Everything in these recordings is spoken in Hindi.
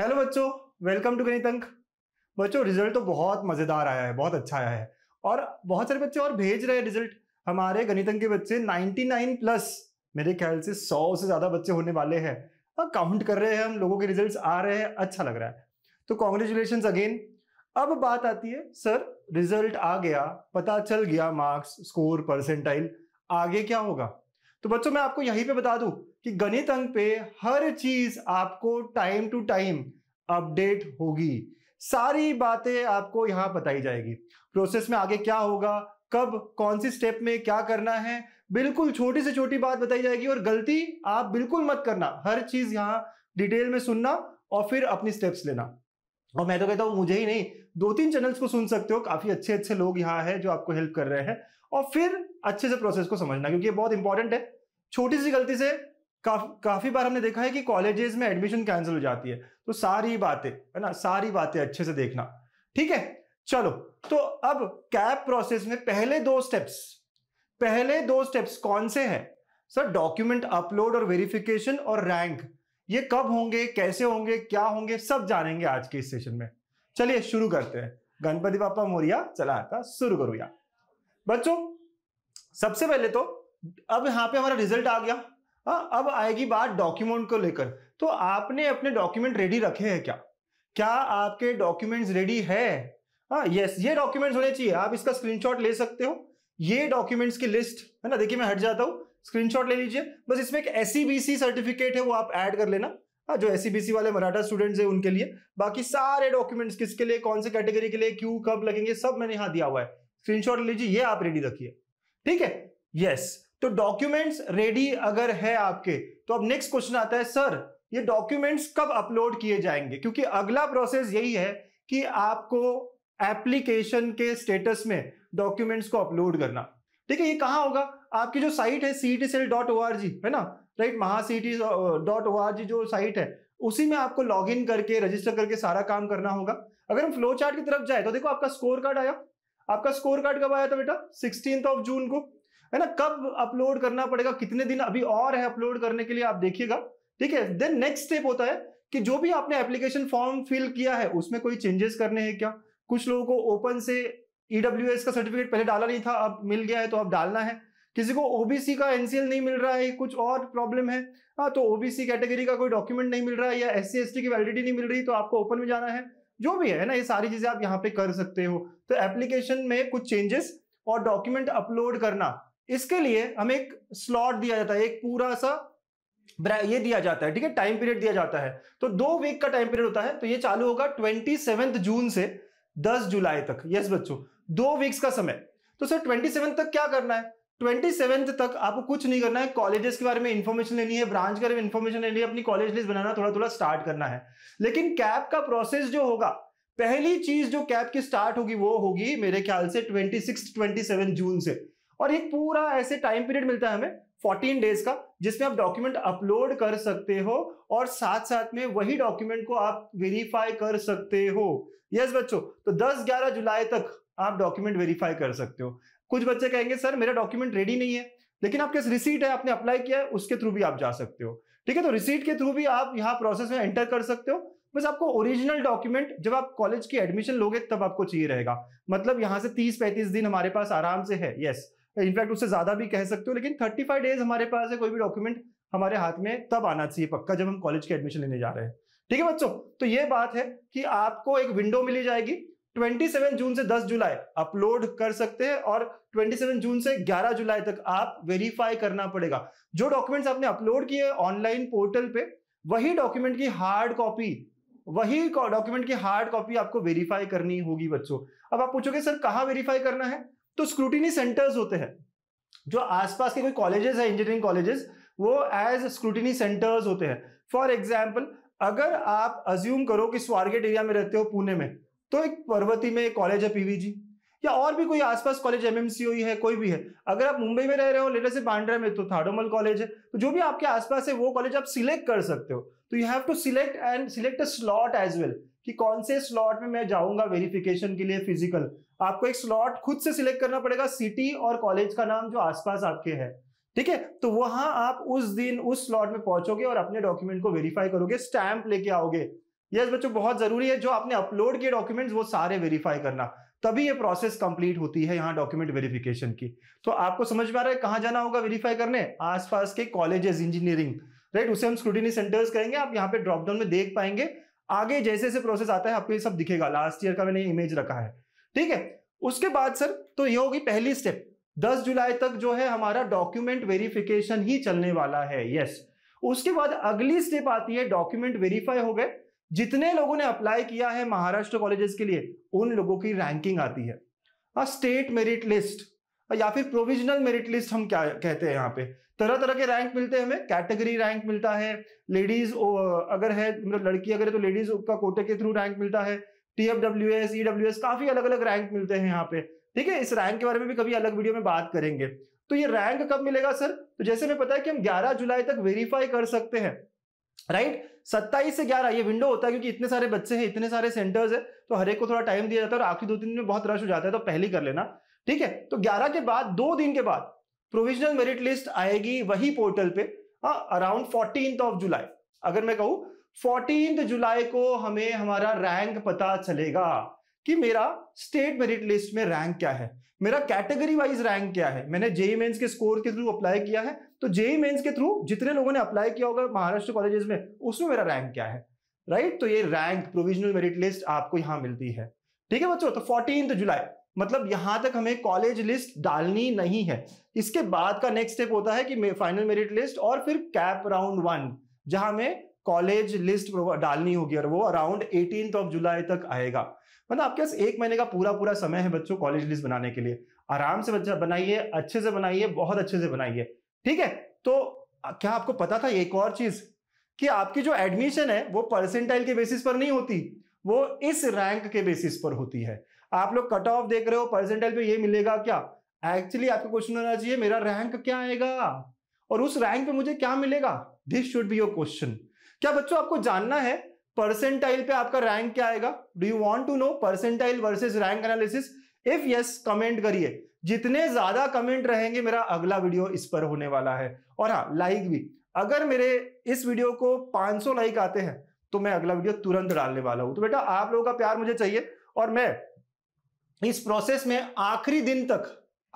हेलो बच्चों वेलकम टू गणित अंक बच्चों रिजल्ट तो बहुत मजेदार आया है बहुत अच्छा आया है और बहुत सारे बच्चे और भेज रहे हैं रिजल्ट हमारे गणित अंक के बच्चे 99 प्लस मेरे ख्याल से 100 से ज्यादा बच्चे होने वाले हैं काउंट कर रहे हैं हम लोगों के रिजल्ट आ रहे हैं अच्छा लग रहा है तो कॉन्ग्रेचुलेशन अगेन अब बात आती है सर रिजल्ट आ गया पता चल गया मार्क्स स्कोर परसेंटाइल आगे क्या होगा तो बच्चों मैं आपको यहीं पे बता दूं कि गणित अंक पे हर चीज आपको टाइम टू टाइम अपडेट होगी सारी बातें आपको यहां बताई जाएगी प्रोसेस में आगे क्या होगा कब कौन सी स्टेप में क्या करना है बिल्कुल छोटी से छोटी बात बताई जाएगी और गलती आप बिल्कुल मत करना हर चीज यहाँ डिटेल में सुनना और फिर अपनी स्टेप्स लेना और मैं तो कहता हूं मुझे ही नहीं दो तीन चैनल्स को सुन सकते हो काफी अच्छे अच्छे लोग यहाँ है जो आपको हेल्प कर रहे हैं और फिर अच्छे से प्रोसेस को समझना क्योंकि ये बहुत इंपॉर्टेंट है छोटी सी गलती से काफ, काफी बार हमने देखा है कि कॉलेजेस में एडमिशन कैंसिल हो जाती है तो सारी बातें है ना सारी बातें अच्छे से देखना ठीक है चलो तो अब कैप प्रोसेस में पहले दो स्टेप्स पहले दो स्टेप्स कौन से हैं सर डॉक्यूमेंट अपलोड और वेरिफिकेशन और रैंक ये कब होंगे कैसे होंगे क्या होंगे सब जानेंगे आज के इस सेशन में चलिए शुरू करते हैं गणपति बापा मोरिया चला आता शुरू करो यार बच्चों सबसे पहले तो अब यहां पे हमारा रिजल्ट आ गया हाँ, अब आएगी बात डॉक्यूमेंट को लेकर तो आपने अपने डॉक्यूमेंट रेडी रखे हैं क्या क्या आपके डॉक्यूमेंट्स रेडी है हाँ यस ये डॉक्यूमेंट्स होने चाहिए आप इसका स्क्रीनशॉट ले सकते हो ये डॉक्यूमेंट्स की लिस्ट है ना देखिए मैं हट जाता हूँ स्क्रीनशॉट ले लीजिए बस इसमें एक एससीबीसी सर्टिफिकेट e है वो आप ऐड कर लेना हाँ जो एससीबीसी e वाले मराठा स्टूडेंट्स हैं उनके लिए बाकी सारे डॉक्यूमेंट्स किसके लिए कौन से कैटेगरी के लिए क्यों कब लगेंगे सब मैंने यहाँ दिया हुआ है स्क्रीन लीजिए ये आप रेडी रखिए ठीक है यस तो डॉक्यूमेंट्स रेडी अगर है आपके तो अब नेक्स्ट क्वेश्चन आता है सर ये डॉक्यूमेंट्स कब अपलोड किए जाएंगे क्योंकि अगला प्रोसेस यही है कि आपको एप्लीकेशन के स्टेटस में डॉक्यूमेंट्स को अपलोड करना ठीक है ये कहाँ होगा आपकी जो साइट है C T cell dot O R G है ना right Maha C T dot O R G जो साइट है उसी में आपको लॉग इन करके रजिस्टर करके सारा काम करना होगा अगर हम फ्लो चार्ट की तरफ जाए तो देखो आपका स्कोर कार्ड आया आपका स्कोर कार्ड कब आया था बेटा सिक्सटीन ऑफ जून को है ना कब अपलोड करना पड़ेगा कितने दिन अभी और है अपलोड करने के लिए आप देखिएगा ठीक है देन नेक्स्ट स्टेप होता है कि जो भी आपने एप्लीकेशन फॉर्म फिल किया है उसमें कोई चेंजेस करने हैं क्या कुछ लोगों को ओपन से ईडब्ल्यू e का सर्टिफिकेट पहले डाला नहीं था अब मिल गया है तो अब डालना है किसी को ओबीसी का एनसीएल नहीं मिल रहा है कुछ और प्रॉब्लम है हाँ तो ओबीसी कैटेगरी का कोई डॉक्यूमेंट नहीं मिल रहा है या एस सी की वैलिडिटी नहीं मिल रही तो आपको ओपन में जाना है जो भी है ना ये सारी चीजें आप यहाँ पे कर सकते हो तो एप्लीकेशन में कुछ चेंजेस और डॉक्यूमेंट अपलोड करना इसके लिए हमें एक स्लॉट दिया जाता है एक पूरा सा ये दिया जाता है ठीक है टाइम पीरियड दिया जाता है तो दो वीक का टाइम पीरियड होता है तो ये चालू होगा ट्वेंटी जून से दस जुलाई तक यस बच्चों दो वीक्स का समय तो सर ट्वेंटी तक क्या करना है ट्वेंटी तक आपको कुछ नहीं करना है कॉलेजेस के बारे में इन्फॉर्मेशन लेनी है ब्रांच के बारे में इन्फॉर्मेशन लेनी है अपनी कॉलेज लिस्ट बनाना थोड़ा थोड़ा स्टार्ट करना है लेकिन कैब का प्रोसेस जो होगा पहली चीज जो कैब की स्टार्ट होगी वो होगी मेरे ख्याल से ट्वेंटी सेवन जून से और एक पूरा ऐसे टाइम पीरियड मिलता है हमें 14 डेज का जिसमें आप डॉक्यूमेंट अपलोड कर सकते हो और साथ साथ में वही डॉक्यूमेंट को आप वेरीफाई कर सकते हो यस बच्चों तो 10-11 जुलाई तक आप डॉक्यूमेंट वेरीफाई कर सकते हो कुछ बच्चे कहेंगे सर मेरा डॉक्यूमेंट रेडी नहीं है लेकिन आपके रिसीट है आपने अप्लाई किया है उसके थ्रू भी आप जा सकते हो ठीक है तो रिसीट के थ्रू भी आप यहाँ प्रोसेस में एंटर कर सकते हो बस आपको ओरिजिनल डॉक्यूमेंट जब आप कॉलेज की एडमिशन लोगे तब आपको चाहिए रहेगा मतलब यहाँ से तीस पैंतीस दिन हमारे पास आराम से है यस yes. इनफैक्ट उससे ज्यादा भी कह सकते हो लेकिन थर्टी फाइव डेज हमारे पास है कोई भी डॉक्यूमेंट हमारे हाथ में तब आना चाहिए पक्का जब हम कॉलेज के एडमिशन लेने जा रहे हैं ठीक है बच्चों तो ये बात है कि आपको एक विंडो मिली जाएगी 27 जून से 10 जुलाई अपलोड कर सकते हैं और 27 जून से 11 जुलाई तक आप वेरीफाई करना पड़ेगा जो डॉक्यूमेंट्स आपने अपलोड किए ऑनलाइन पोर्टल पे वही डॉक्यूमेंट की हार्ड कॉपी वही डॉक्यूमेंट की हार्ड कॉपी आपको वेरीफाई करनी होगी बच्चों अब आप पूछोगे सर कहाँ वेरीफाई करना है तो स्क्रूटिनी सेंटर्स होते हैं जो आसपास के कोई कॉलेजेस है इंजीनियरिंग कॉलेजेस वो एज स्क्रूटिनी सेंटर्स होते हैं फॉर एग्जाम्पल अगर आप अज्यूम करो कि स्वारगेट एरिया में रहते हो पुणे में तो एक पर्वती में एक कॉलेज है पीवीजी या और भी कोई आसपास कॉलेज एमएमसीओई e है कोई भी है अगर आप मुंबई में रह रहे हो लेटर से बांड्रा में तो थाडोमल कॉलेज है तो जो भी आपके आसपास है वो कॉलेज आप सिलेक्ट कर सकते हो तो you have to select and select a slot as well कि कौन से स्लॉट में मैं जाऊंगा वेरिफिकेशन के लिए फिजिकल आपको एक स्लॉट खुद से सिलेक्ट करना पड़ेगा सिटी और कॉलेज का नाम जो आसपास आपके है ठीक है तो वहां आप उस दिन उस स्लॉट में पहुंचोगे और अपने डॉक्यूमेंट को वेरीफाई करोगे स्टैंप लेके आओगे यस बच्चों बहुत जरूरी है जो आपने अपलोड किए डॉक्यूमेंट्स वो सारे वेरीफाई करना तभी ये प्रोसेस कंप्लीट होती है यहाँ डॉक्यूमेंट वेरिफिकेशन की तो आपको समझ में आ रहा है कहाँ जाना होगा वेरीफाई करने आसपास के कॉलेजेस इंजीनियरिंग राइट उसे हम स्क्रूटिनी सेंटर्स कहेंगे आप यहाँ पे ड्रॉप डाउन में देख पाएंगे आगे जैसे जैसे प्रोसेस आता है आपको ये सब दिखेगा लास्ट ईयर का मैंने इमेज रखा है ठीक है उसके बाद सर तो ये होगी पहली स्टेप 10 जुलाई तक जो है हमारा डॉक्यूमेंट वेरिफिकेशन ही चलने वाला है यस उसके बाद अगली स्टेप आती है डॉक्यूमेंट वेरीफाई हो गए जितने लोगों ने अप्लाई किया है महाराष्ट्र कॉलेजेस के लिए उन लोगों की रैंकिंग आती है स्टेट मेरिट लिस्ट या फिर प्रोविजनल मेरिट लिस्ट हम क्या कहते हैं यहाँ पे तरह तरह के रैंक मिलते हैं हमें कैटेगरी रैंक मिलता है लेडीज अगर है मतलब लड़की अगर है तो लेडीज का कोटे के थ्रू रैंक मिलता है टीएफडब्ल्यू एस ईडब्ल्यू एस काफी अलग अलग रैंक मिलते हैं यहाँ पे ठीक है इस रैंक के बारे में भी कभी अलग वीडियो में बात करेंगे तो ये रैंक कब मिलेगा सर तो जैसे मैं पता है कि हम 11 जुलाई तक वेरीफाई कर सकते हैं राइट सत्ताईस से ग्यारह ये विंडो होता है क्योंकि इतने सारे बच्चे हैं इतने सारे सेंटर्स है तो हर एक को थोड़ा टाइम दिया जाता है और आखिरी दो तीन में बहुत रश हो जाता है तो पहले कर लेना ठीक है तो 11 के बाद दो दिन के बाद प्रोविजनल मेरिट लिस्ट आएगी वही पोर्टल पे अराउंड फोर्टीन ऑफ जुलाई अगर मैं कहूं फोर्टीन जुलाई को हमें हमारा रैंक पता चलेगा कि मेरा स्टेट मेरिट लिस्ट में रैंक क्या है मेरा कैटेगरी वाइज रैंक क्या है मैंने जेई मेंस e के स्कोर के थ्रू अप्लाई किया है तो जेई मेंस e के थ्रू जितने लोगों ने अप्लाई किया होगा महाराष्ट्र कॉलेजेस में उसमें मेरा रैंक क्या है राइट तो ये रैंक प्रोविजनल मेरिट लिस्ट आपको यहां मिलती है ठीक है बच्चों तो फोर्टीन जुलाई मतलब यहां तक हमें कॉलेज लिस्ट डालनी नहीं है इसके बाद का नेक्स्ट स्टेप होता है कि फाइनल मेरिट लिस्ट और फिर कैप राउंड वन जहां हमें कॉलेज लिस्ट डालनी होगी और वो अराउंड एटीन ऑफ जुलाई तक आएगा मतलब आपके पास एक महीने का पूरा पूरा समय है बच्चों कॉलेज लिस्ट बनाने के लिए आराम से बच्चा बनाइए अच्छे से बनाइए बहुत अच्छे से बनाइए ठीक है तो क्या आपको पता था एक और चीज कि आपकी जो एडमिशन है वो परसेंटाइल के बेसिस पर नहीं होती वो इस रैंक के बेसिस पर होती है आप लोग कट ऑफ देख रहे हो परसेंटाइल पे ये मिलेगा क्या एक्चुअली आपको क्वेश्चन होना चाहिए मेरा रैंक क्या आएगा और उस रैंक पे मुझे क्या मिलेगा this should be your question क्या बच्चों आपको जानना है परसेंटाइल पे आपका रैंक क्या आएगा do you want to know percentile versus rank analysis if yes comment करिए जितने ज्यादा कमेंट रहेंगे मेरा अगला वीडियो इस पर होने वाला है और हाँ लाइक भी अगर मेरे इस वीडियो को 500 लाइक आते हैं तो मैं अगला वीडियो तुरंत डालने वाला हूं तो बेटा आप लोगों का प्यार मुझे चाहिए और मैं इस प्रोसेस में आखिरी दिन तक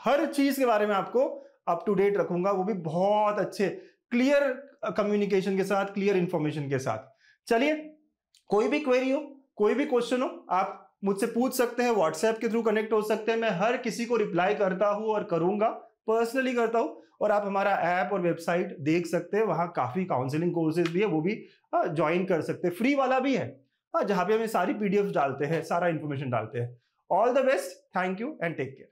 हर चीज के बारे में आपको अप टू डेट रखूंगा वो भी बहुत अच्छे क्लियर कम्युनिकेशन के साथ क्लियर इंफॉर्मेशन के साथ चलिए कोई भी क्वेरी हो कोई भी क्वेश्चन हो आप मुझसे पूछ सकते हैं व्हाट्सएप के थ्रू कनेक्ट हो सकते हैं मैं हर किसी को रिप्लाई करता हूं और करूंगा पर्सनली करता हूं और आप हमारा ऐप और वेबसाइट देख सकते हैं वहां काफी काउंसलिंग कोर्सेज भी है वो भी ज्वाइन कर सकते हैं फ्री वाला भी है हाँ, जहां पे हमें सारी पीडीएफ डालते हैं सारा इन्फॉर्मेशन डालते हैं All the best. Thank you and take care.